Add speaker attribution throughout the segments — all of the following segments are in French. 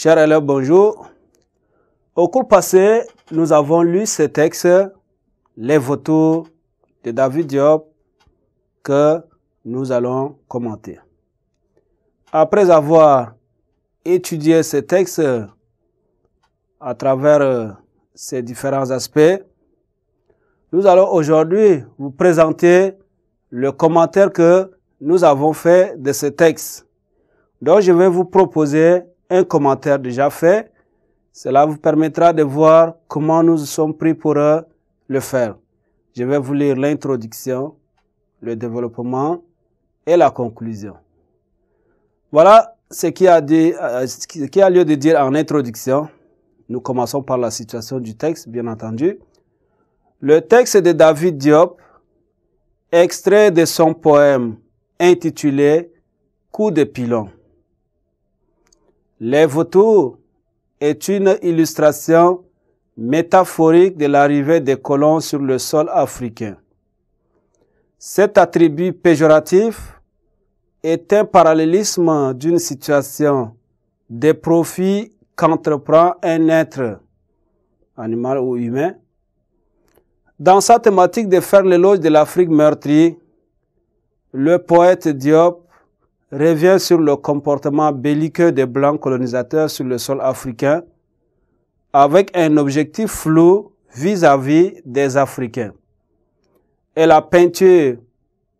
Speaker 1: Chers élèves, bonjour. Au cours passé, nous avons lu ce texte, Les vautours de David Diop, que nous allons commenter. Après avoir étudié ce texte à travers euh, ses différents aspects, nous allons aujourd'hui vous présenter le commentaire que nous avons fait de ce texte. Donc je vais vous proposer un commentaire déjà fait. Cela vous permettra de voir comment nous sommes pris pour euh, le faire. Je vais vous lire l'introduction, le développement et la conclusion. Voilà ce qui, a dit, euh, ce qui a lieu de dire en introduction. Nous commençons par la situation du texte, bien entendu. Le texte de David Diop, extrait de son poème intitulé Coup de pilon. Les vautours est une illustration métaphorique de l'arrivée des colons sur le sol africain. Cet attribut péjoratif est un parallélisme d'une situation des profits qu'entreprend un être, animal ou humain. Dans sa thématique de faire l'éloge de l'Afrique meurtrie, le poète Diop revient sur le comportement belliqueux des Blancs colonisateurs sur le sol africain avec un objectif flou vis-à-vis des Africains. Et la peinture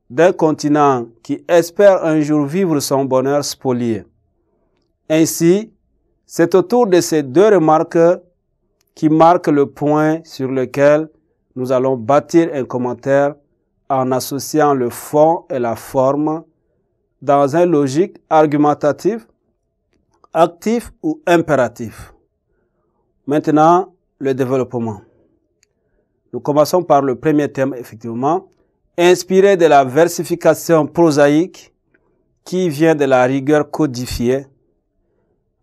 Speaker 1: d'un continent qui espère un jour vivre son bonheur spolié. Ainsi, c'est autour de ces deux remarques qui marquent le point sur lequel nous allons bâtir un commentaire en associant le fond et la forme dans une logique argumentative, actif ou impératif. Maintenant, le développement. Nous commençons par le premier thème, effectivement, inspiré de la versification prosaïque qui vient de la rigueur codifiée.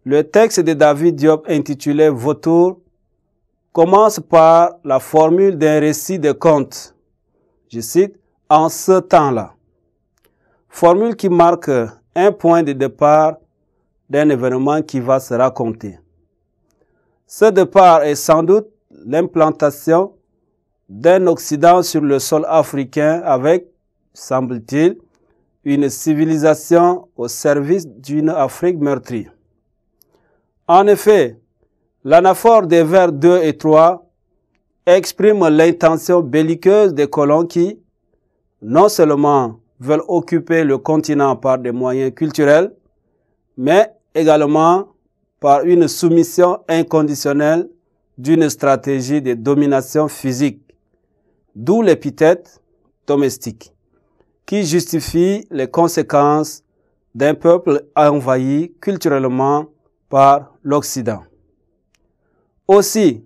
Speaker 1: Le texte de David Diop intitulé Vautour commence par la formule d'un récit de conte. Je cite, En ce temps-là formule qui marque un point de départ d'un événement qui va se raconter. Ce départ est sans doute l'implantation d'un Occident sur le sol africain avec, semble-t-il, une civilisation au service d'une Afrique meurtrie. En effet, l'anaphore des vers 2 et 3 exprime l'intention belliqueuse des colons qui, non seulement veulent occuper le continent par des moyens culturels, mais également par une soumission inconditionnelle d'une stratégie de domination physique, d'où l'épithète domestique, qui justifie les conséquences d'un peuple envahi culturellement par l'Occident. Aussi,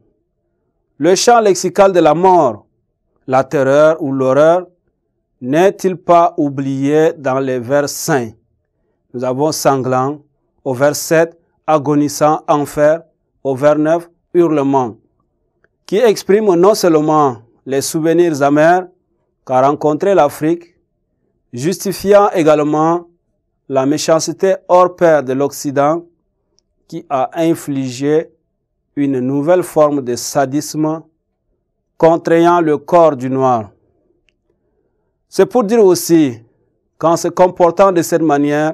Speaker 1: le champ lexical de la mort, la terreur ou l'horreur n'est-il pas oublié dans les vers saints Nous avons sanglant, au vers 7, agonissant enfer, au vers 9, hurlement, qui exprime non seulement les souvenirs amers qu'a rencontré l'Afrique, justifiant également la méchanceté hors pair de l'Occident qui a infligé une nouvelle forme de sadisme contraignant le corps du noir. C'est pour dire aussi qu'en se comportant de cette manière,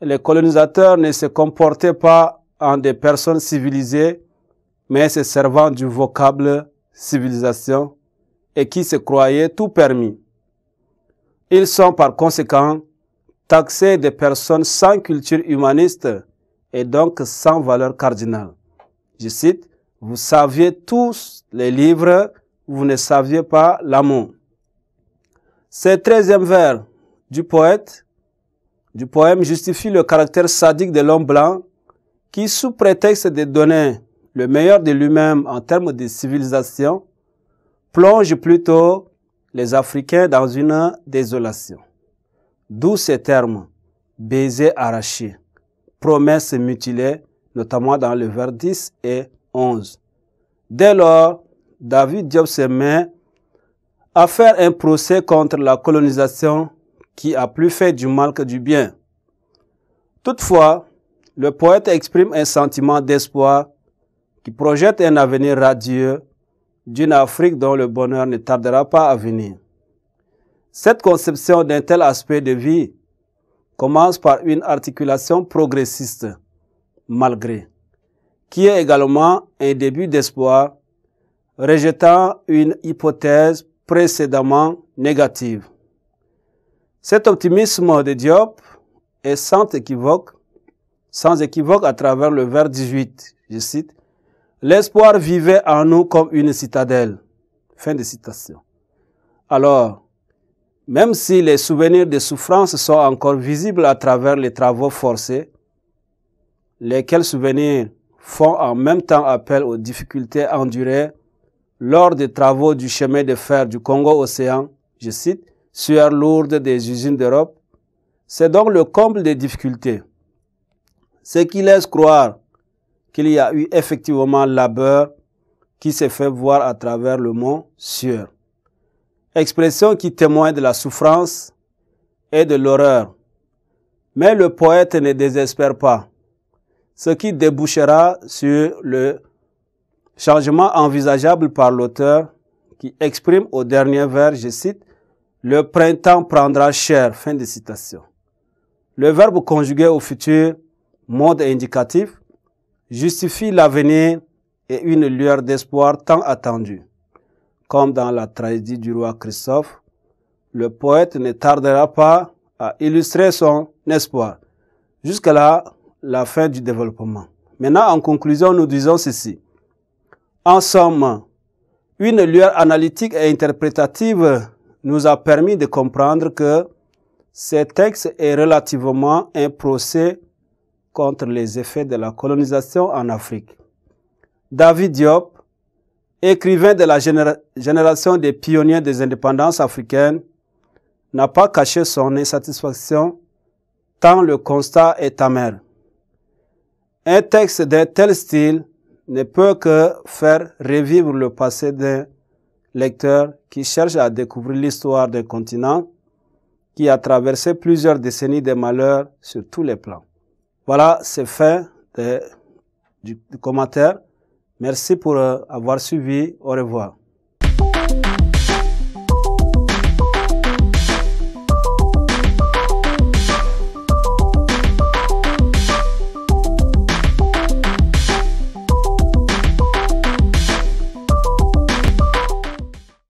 Speaker 1: les colonisateurs ne se comportaient pas en des personnes civilisées, mais se servant du vocable civilisation et qui se croyaient tout permis. Ils sont par conséquent taxés des personnes sans culture humaniste et donc sans valeur cardinale. Je cite, Vous saviez tous les livres, vous ne saviez pas l'amour. Ce treizième vers du poète, du poème justifie le caractère sadique de l'homme blanc qui, sous prétexte de donner le meilleur de lui-même en termes de civilisation, plonge plutôt les Africains dans une désolation. D'où ces termes baiser arraché, promesse mutilée, notamment dans le vers 10 et 11. Dès lors, David Diop se met à faire un procès contre la colonisation qui a plus fait du mal que du bien. Toutefois, le poète exprime un sentiment d'espoir qui projette un avenir radieux d'une Afrique dont le bonheur ne tardera pas à venir. Cette conception d'un tel aspect de vie commence par une articulation progressiste, malgré, qui est également un début d'espoir, rejetant une hypothèse précédemment négative. Cet optimisme de Diop est sans équivoque, sans équivoque à travers le vers 18, je cite, L'espoir vivait en nous comme une citadelle. Fin de citation. Alors, même si les souvenirs de souffrance sont encore visibles à travers les travaux forcés, lesquels souvenirs font en même temps appel aux difficultés endurées lors des travaux du chemin de fer du Congo-Océan, je cite, sueur lourde des usines d'Europe, c'est donc le comble des difficultés. Ce qui laisse croire qu'il y a eu effectivement labeur qui s'est fait voir à travers le mot sueur. Expression qui témoigne de la souffrance et de l'horreur. Mais le poète ne désespère pas, ce qui débouchera sur le Changement envisageable par l'auteur qui exprime au dernier vers, je cite, Le printemps prendra cher. Fin de citation. Le verbe conjugué au futur, mode indicatif, justifie l'avenir et une lueur d'espoir tant attendue. Comme dans la tragédie du roi Christophe, le poète ne tardera pas à illustrer son espoir. Jusqu'à là, la fin du développement. Maintenant, en conclusion, nous disons ceci. En somme, une lueur analytique et interprétative nous a permis de comprendre que ce texte est relativement un procès contre les effets de la colonisation en Afrique. David Diop, écrivain de la génération des pionniers des indépendances africaines, n'a pas caché son insatisfaction tant le constat est amer. Un texte d'un tel style ne peut que faire revivre le passé d'un lecteur qui cherche à découvrir l'histoire d'un continent qui a traversé plusieurs décennies de malheurs sur tous les plans. Voilà, c'est fin du, commentaire. Merci pour euh, avoir suivi. Au revoir.